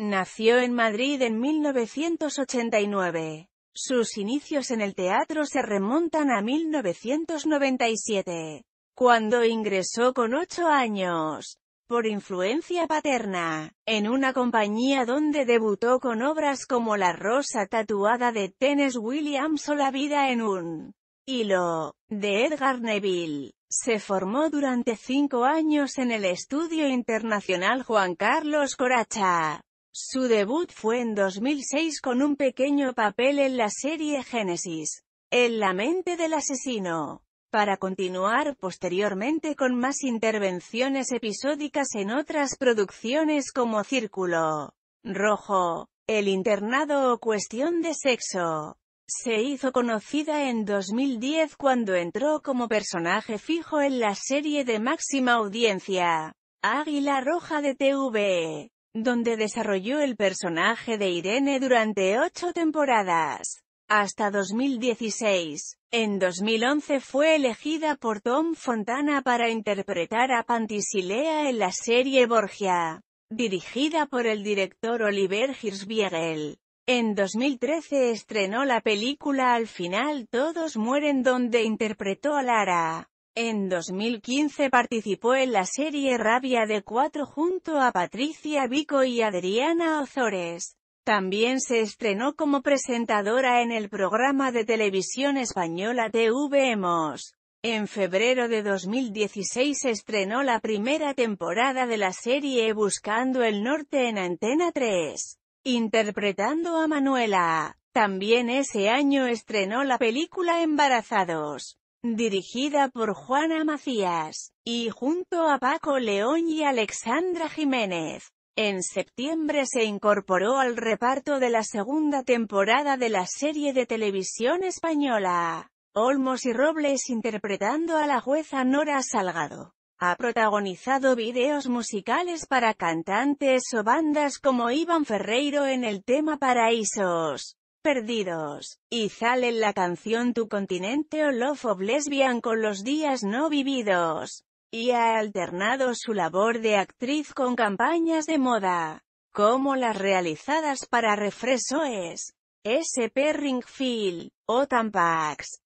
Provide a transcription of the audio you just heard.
Nació en Madrid en 1989. Sus inicios en el teatro se remontan a 1997, cuando ingresó con ocho años, por influencia paterna, en una compañía donde debutó con obras como La rosa tatuada de Tenis Williams o La vida en un hilo, de Edgar Neville. Se formó durante cinco años en el Estudio Internacional Juan Carlos Coracha su debut fue en 2006 con un pequeño papel en la serie Génesis, En la mente del asesino, para continuar posteriormente con más intervenciones episódicas en otras producciones como Círculo Rojo, El Internado o Cuestión de Sexo. Se hizo conocida en 2010 cuando entró como personaje fijo en la serie de máxima audiencia, Águila Roja de TV donde desarrolló el personaje de Irene durante ocho temporadas, hasta 2016. En 2011 fue elegida por Tom Fontana para interpretar a Pantisilea en la serie Borgia, dirigida por el director Oliver Hirschbiegel. En 2013 estrenó la película Al final todos mueren donde interpretó a Lara. En 2015 participó en la serie Rabia de Cuatro junto a Patricia Vico y Adriana Ozores. También se estrenó como presentadora en el programa de televisión española TVMOS. En febrero de 2016 estrenó la primera temporada de la serie Buscando el Norte en Antena 3, interpretando a Manuela. También ese año estrenó la película Embarazados dirigida por Juana Macías, y junto a Paco León y Alexandra Jiménez. En septiembre se incorporó al reparto de la segunda temporada de la serie de televisión española, Olmos y Robles interpretando a la jueza Nora Salgado. Ha protagonizado videos musicales para cantantes o bandas como Iván Ferreiro en el tema Paraísos perdidos. Y sale la canción Tu continente o Love of Lesbian con los días no vividos. Y ha alternado su labor de actriz con campañas de moda, como las realizadas para Refresoes, SP Ringfield, o Tampax,